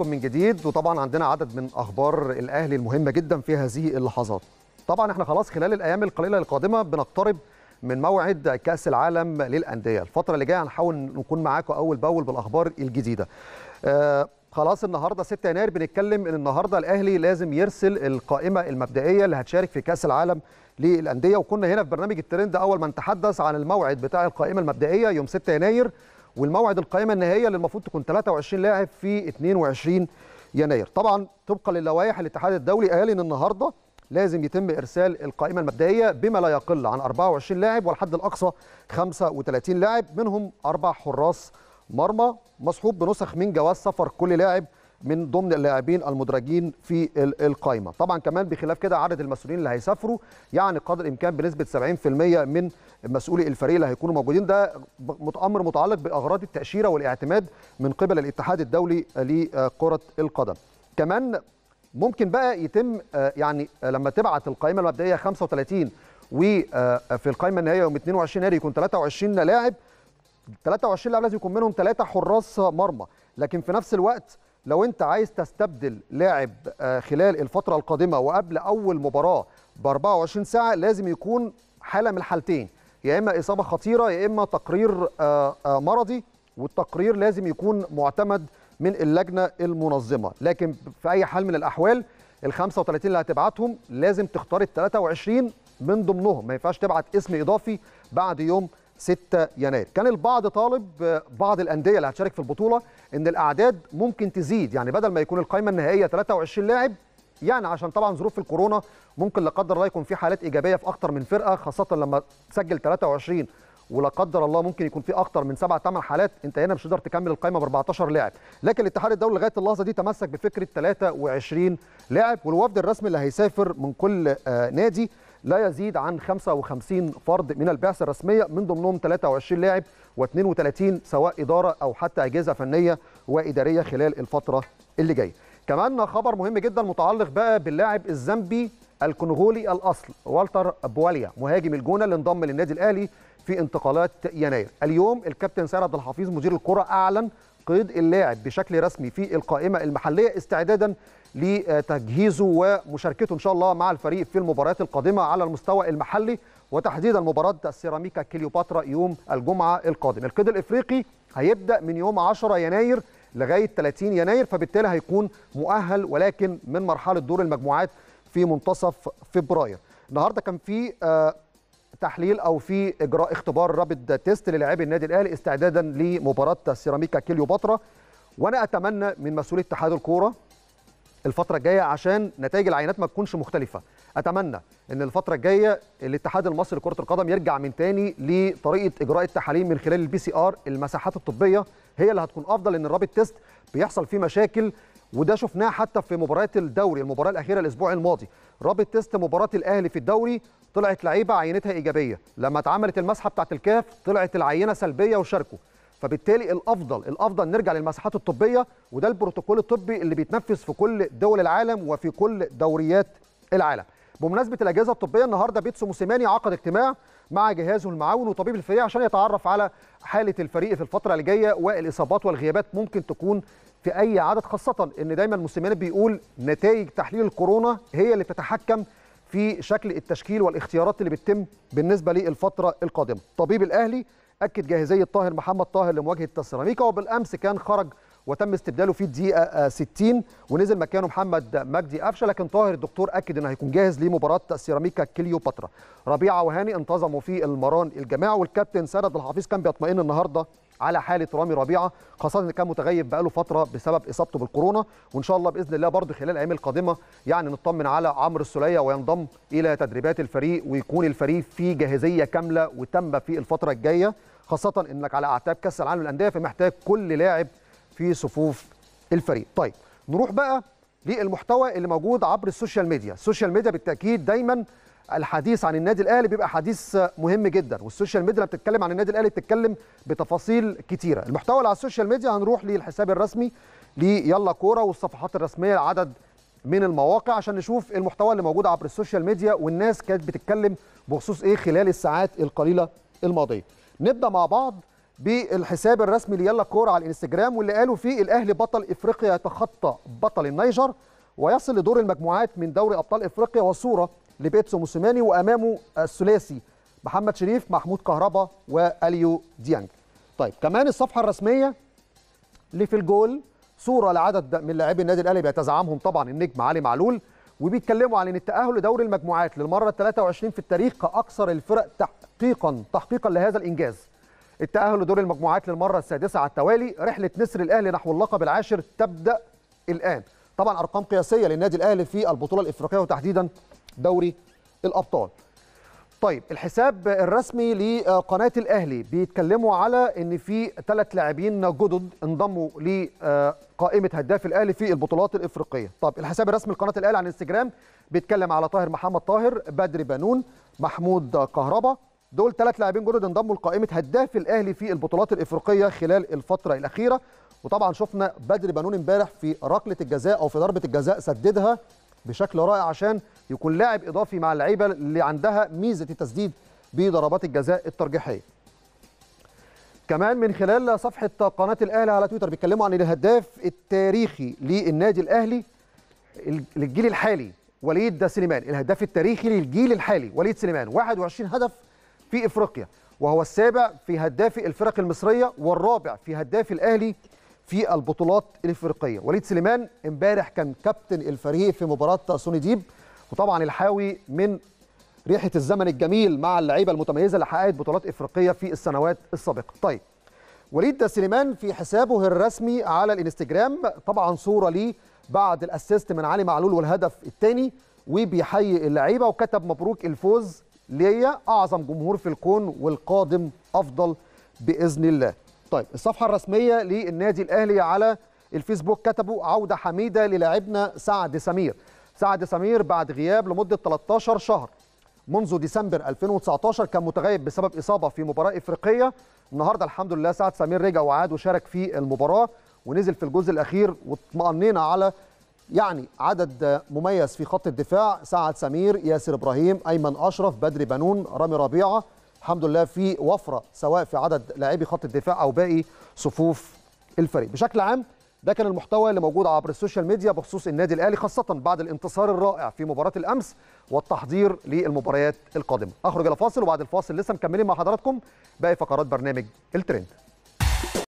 لكم من جديد وطبعا عندنا عدد من اخبار الاهلي المهمه جدا في هذه اللحظات طبعا احنا خلاص خلال الايام القليله القادمه بنقترب من موعد كاس العالم للانديه الفتره اللي جايه هنحاول نكون معاكم اول باول بالاخبار الجديده آه خلاص النهارده 6 يناير بنتكلم ان النهارده الاهلي لازم يرسل القائمه المبدئيه اللي هتشارك في كاس العالم للانديه وكنا هنا في برنامج الترند اول ما نتحدث عن الموعد بتاع القائمه المبدئيه يوم 6 يناير والموعد القائمه النهائيه اللي المفروض تكون 23 لاعب في 22 يناير طبعا طبقا للوائح الاتحاد الدولي قال ان النهارده لازم يتم ارسال القائمه المبدئيه بما لا يقل عن 24 لاعب والحد الاقصى 35 لاعب منهم اربع حراس مرمى مصحوب بنسخ من جواز سفر كل لاعب من ضمن اللاعبين المدرجين في القائمه طبعا كمان بخلاف كده عدد المسؤولين اللي هيسافروا يعني قدر الامكان بنسبه 70% من مسؤولي الفريق اللي هيكونوا موجودين ده امر متعلق باغراض التاشيره والاعتماد من قبل الاتحاد الدولي لكره القدم كمان ممكن بقى يتم آه، يعني آه، لما تبعت القائمه المبدئيه 35 وفي القائمه النهائيه يوم 22 يناير يكون 23 لاعب 23 لاعب لازم يكون منهم ثلاثه حراس مرمى لكن في نفس الوقت لو انت عايز تستبدل لاعب آه، خلال الفتره القادمه وقبل اول مباراه ب 24 ساعه لازم يكون حاله من الحالتين يا اما اصابه خطيره يا اما تقرير آه، آه، مرضي والتقرير لازم يكون معتمد من اللجنه المنظمه لكن في اي حال من الاحوال ال 35 اللي هتبعتهم لازم تختار ال 23 من ضمنهم ما ينفعش تبعت اسم اضافي بعد يوم 6 يناير كان البعض طالب بعض الانديه اللي هتشارك في البطوله ان الاعداد ممكن تزيد يعني بدل ما يكون القائمه النهائيه 23 لاعب يعني عشان طبعا ظروف الكورونا ممكن لا قدر الله يكون في حالات ايجابيه في اكتر من فرقه خاصه لما تسجل 23 ولا قدر الله ممكن يكون في اكتر من سبع ثمان حالات انت هنا مش هتقدر تكمل القائمه ب 14 لاعب لكن الاتحاد الدولي لغايه اللحظه دي تمسك بفكره 23 لاعب والوفد الرسمي اللي هيسافر من كل آه، نادي لا يزيد عن 55 فرد من البعثه الرسميه من ضمنهم 23 لاعب و32 سواء اداره او حتى اجهزه فنيه واداريه خلال الفتره اللي جايه. كمان خبر مهم جدا متعلق بقى باللاعب الزامبي الكونغولي الاصل والتر بواليا مهاجم الجونه اللي انضم للنادي الاهلي في انتقالات يناير اليوم الكابتن سيد عبد الحفيظ مدير الكره اعلن قيد اللاعب بشكل رسمي في القائمه المحليه استعدادا لتجهيزه ومشاركته ان شاء الله مع الفريق في المباريات القادمه على المستوى المحلي وتحديدا مباراه السيراميكا كليوباترا يوم الجمعه القادم القيد الافريقي هيبدا من يوم 10 يناير لغايه 30 يناير فبالتالي هيكون مؤهل ولكن من مرحله دور المجموعات في منتصف فبراير النهارده كان في آه، تحليل او في اجراء اختبار رابد تيست للاعبي النادي الاهلي استعدادا لمباراه سيراميكا كليوباترا وانا اتمنى من مسؤولي اتحاد الكوره الفتره الجايه عشان نتائج العينات ما تكونش مختلفه اتمنى ان الفتره الجايه الاتحاد المصري لكره القدم يرجع من تاني لطريقه اجراء التحاليل من خلال البي سي ار المساحات الطبيه هي اللي هتكون افضل لان الرابط تيست بيحصل فيه مشاكل وده شفناه حتى في مباريات الدوري المباراه الاخيره الاسبوع الماضي رابط تيست مباراه الاهلي في الدوري طلعت لعيبه عينتها ايجابيه لما اتعملت المسحه بتاعت الكاف طلعت العينه سلبيه وشاركوا فبالتالي الافضل الافضل نرجع للمساحات الطبيه وده البروتوكول الطبي اللي بيتنفذ في كل دول العالم وفي كل دوريات العالم بمناسبه الاجهزه الطبيه النهارده بيتسو موسيماني عقد اجتماع مع جهازه المعاون وطبيب الفريق عشان يتعرف على حاله الفريق في الفتره اللي جايه والاصابات والغيابات ممكن تكون في اي عدد خاصه ان دايما موسيماني بيقول نتائج تحليل الكورونا هي اللي بتتحكم في شكل التشكيل والاختيارات اللي بتتم بالنسبه للفتره القادمه طبيب الاهلي اكد جاهزيه طاهر محمد طاهر لمواجهه سيراميكا وبالامس كان خرج وتم استبداله في الدقيقه 60 آه، ونزل مكانه محمد مجدي قفشه لكن طاهر الدكتور اكد انه هيكون جاهز لمباراه سيراميكا كليوباترا ربيعه وهاني انتظموا في المران الجماعه والكابتن سند الحفيظ كان بيطمئن النهارده على حاله رامي ربيعه خاصه ان كان متغيب بقاله فتره بسبب اصابته بالكورونا وان شاء الله باذن الله برضه خلال الايام القادمه يعني نطمن على عمرو السوليه وينضم الى تدريبات الفريق ويكون الفريق في جاهزيه كامله وتامه في الفتره الجايه خاصه انك على اعتاب كاس العالم للانديه فمحتاج كل لاعب في صفوف الفريق طيب نروح بقى للمحتوى اللي موجود عبر السوشيال ميديا السوشيال ميديا بالتاكيد دايما الحديث عن النادي الاهلي بيبقى حديث مهم جدا والسوشيال ميديا بتتكلم عن النادي الاهلي بتتكلم بتفاصيل كتيره المحتوى اللي على السوشيال ميديا هنروح للحساب الرسمي ليلا كوره والصفحات الرسميه لعدد من المواقع عشان نشوف المحتوى اللي موجود عبر السوشيال ميديا والناس كانت بتتكلم بخصوص ايه خلال الساعات القليله الماضيه نبدا مع بعض بالحساب الرسمي ليلا كوره على الانستجرام واللي قالوا فيه الاهلي بطل افريقيا يتخطى بطل النيجر ويصل لدور المجموعات من دوري ابطال افريقيا وصوره لبيتسو موسيماني وامامه الثلاثي محمد شريف محمود كهربا واليو ديانج طيب كمان الصفحه الرسميه اللي في الجول صوره لعدد من لاعبي النادي الاهلي بيتزعمهم طبعا النجم علي معلول وبيتكلموا عن ان التاهل لدوري المجموعات للمره 23 في التاريخ كاكثر الفرق تحقيقا تحقيقا لهذا الانجاز التأهل لدور المجموعات للمرة السادسة على التوالي رحلة نسر الأهلي نحو اللقب العاشر تبدأ الآن طبعا أرقام قياسية للنادي الأهلي في البطولة الإفريقية وتحديدا دوري الأبطال طيب الحساب الرسمي لقناة الأهلي بيتكلموا على إن في ثلاث لاعبين جدد انضموا لقائمة هداف الأهلي في البطولات الإفريقية طب الحساب الرسمي لقناة الأهلي على الانستجرام بيتكلم على طاهر محمد طاهر بدر بنون محمود كهربا دول ثلاث لاعبين جدد انضموا لقائمه هداف الاهلي في البطولات الافريقيه خلال الفتره الاخيره وطبعا شفنا بدر بنون امبارح في ركله الجزاء او في ضربه الجزاء سددها بشكل رائع عشان يكون لاعب اضافي مع اللعيبه اللي عندها ميزه التسديد بضربات الجزاء الترجيحيه. كمان من خلال صفحه قناه الاهلي على تويتر بيتكلموا عن الهداف التاريخي للنادي الاهلي للجيل الحالي وليد سليمان الهداف التاريخي للجيل الحالي وليد سليمان 21 هدف في افريقيا وهو السابع في هداف الفرق المصريه والرابع في هداف الاهلي في البطولات الافريقيه وليد سليمان امبارح كان كابتن الفريق في مباراه سوني ديب وطبعا الحاوي من ريحه الزمن الجميل مع اللعيبه المتميزه اللي حققت بطولات افريقيه في السنوات السابقه طيب وليد سليمان في حسابه الرسمي على الانستجرام طبعا صوره ليه بعد الاسيست من علي معلول والهدف الثاني وبيحيي اللعيبه وكتب مبروك الفوز ليا اعظم جمهور في الكون والقادم افضل باذن الله طيب الصفحه الرسميه للنادي الاهلي على الفيسبوك كتبوا عوده حميده للاعبنا سعد سمير سعد سمير بعد غياب لمده 13 شهر منذ ديسمبر 2019 كان متغيب بسبب اصابه في مباراه افريقيه النهارده الحمد لله سعد سمير رجع وعاد وشارك في المباراه ونزل في الجزء الاخير واطمأنينا على يعني عدد مميز في خط الدفاع سعد سمير ياسر إبراهيم أيمن أشرف بدري بنون رامي ربيعة الحمد لله في وفرة سواء في عدد لاعبي خط الدفاع أو باقي صفوف الفريق بشكل عام ده كان المحتوى اللي موجود عبر السوشيال ميديا بخصوص النادي الاهلي خاصه بعد الانتصار الرائع في مباراه الامس والتحضير للمباريات القادمه اخرج الى فاصل وبعد الفاصل لسه مكملين مع حضراتكم باقي فقرات برنامج الترند